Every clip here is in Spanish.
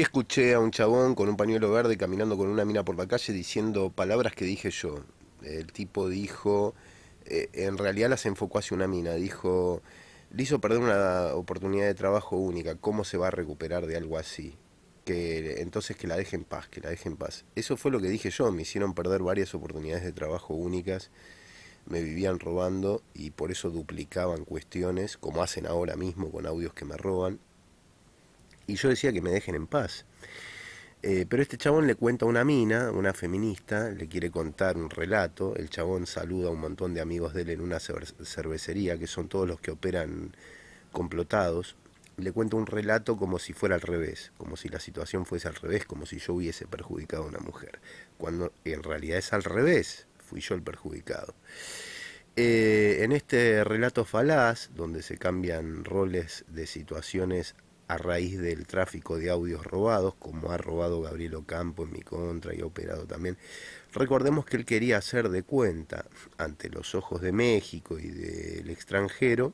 Escuché a un chabón con un pañuelo verde caminando con una mina por la calle diciendo palabras que dije yo. El tipo dijo, eh, en realidad las enfocó hacia una mina, dijo, le hizo perder una oportunidad de trabajo única, ¿cómo se va a recuperar de algo así? Que entonces que la dejen en paz, que la deje en paz. Eso fue lo que dije yo, me hicieron perder varias oportunidades de trabajo únicas, me vivían robando y por eso duplicaban cuestiones, como hacen ahora mismo con audios que me roban y yo decía que me dejen en paz. Eh, pero este chabón le cuenta a una mina, una feminista, le quiere contar un relato. El chabón saluda a un montón de amigos de él en una cervecería, que son todos los que operan complotados. Le cuenta un relato como si fuera al revés, como si la situación fuese al revés, como si yo hubiese perjudicado a una mujer. Cuando en realidad es al revés, fui yo el perjudicado. Eh, en este relato falaz, donde se cambian roles de situaciones a raíz del tráfico de audios robados, como ha robado Gabriel Ocampo en mi contra y ha operado también. Recordemos que él quería hacer de cuenta ante los ojos de México y del extranjero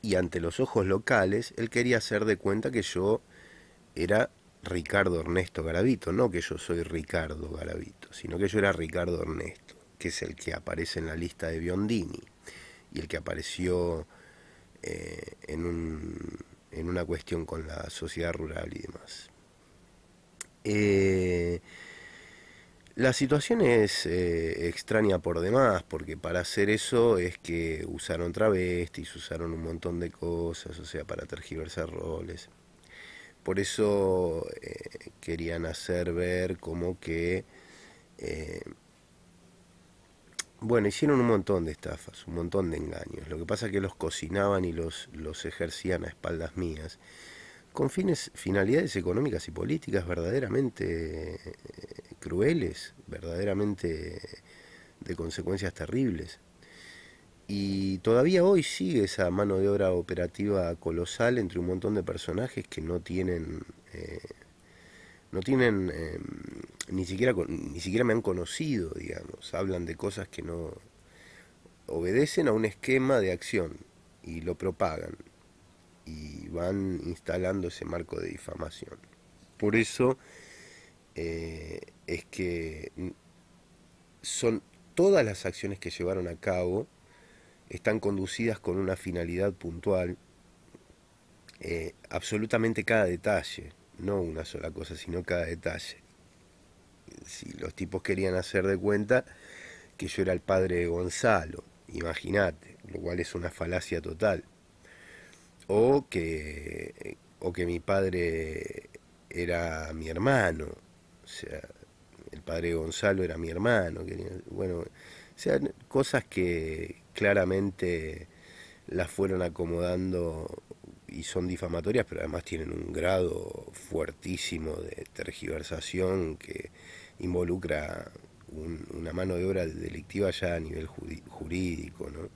y ante los ojos locales, él quería hacer de cuenta que yo era Ricardo Ernesto Garavito, no que yo soy Ricardo Garavito, sino que yo era Ricardo Ernesto, que es el que aparece en la lista de Biondini y el que apareció eh, en un en una cuestión con la sociedad rural y demás. Eh, la situación es eh, extraña por demás, porque para hacer eso es que usaron travestis, usaron un montón de cosas, o sea, para tergiversar roles. Por eso eh, querían hacer ver como que bueno, hicieron un montón de estafas, un montón de engaños. Lo que pasa es que los cocinaban y los, los ejercían a espaldas mías, con fines, finalidades económicas y políticas verdaderamente eh, crueles, verdaderamente de consecuencias terribles. Y todavía hoy sigue esa mano de obra operativa colosal entre un montón de personajes que no tienen, eh, no tienen em, ni siquiera, ni siquiera me han conocido, digamos, hablan de cosas que no obedecen a un esquema de acción y lo propagan y van instalando ese marco de difamación. Por eso eh, es que son todas las acciones que llevaron a cabo están conducidas con una finalidad puntual, eh, absolutamente cada detalle, no una sola cosa, sino cada detalle si los tipos querían hacer de cuenta que yo era el padre de Gonzalo, imagínate, lo cual es una falacia total. O que, o que mi padre era mi hermano, o sea, el padre de Gonzalo era mi hermano, bueno, o sea, cosas que claramente las fueron acomodando y son difamatorias, pero además tienen un grado fuertísimo de tergiversación que involucra una mano de obra delictiva ya a nivel jurídico, ¿no?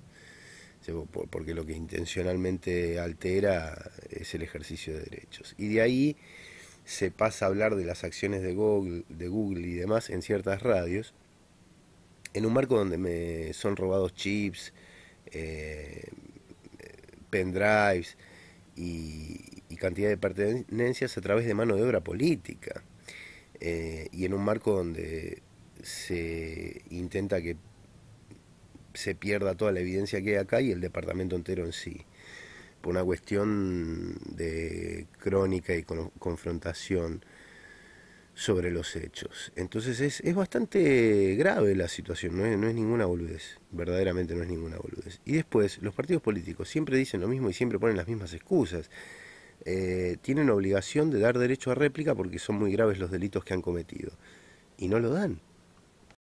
porque lo que intencionalmente altera es el ejercicio de derechos. Y de ahí se pasa a hablar de las acciones de Google, de Google y demás en ciertas radios, en un marco donde me son robados chips, eh, pendrives y, y cantidad de pertenencias a través de mano de obra política. Eh, y en un marco donde se intenta que se pierda toda la evidencia que hay acá y el departamento entero en sí, por una cuestión de crónica y confrontación sobre los hechos. Entonces es, es bastante grave la situación, no es, no es, ninguna boludez, verdaderamente no es ninguna boludez. Y después, los partidos políticos siempre dicen lo mismo y siempre ponen las mismas excusas eh, tienen obligación de dar derecho a réplica porque son muy graves los delitos que han cometido. Y no lo dan.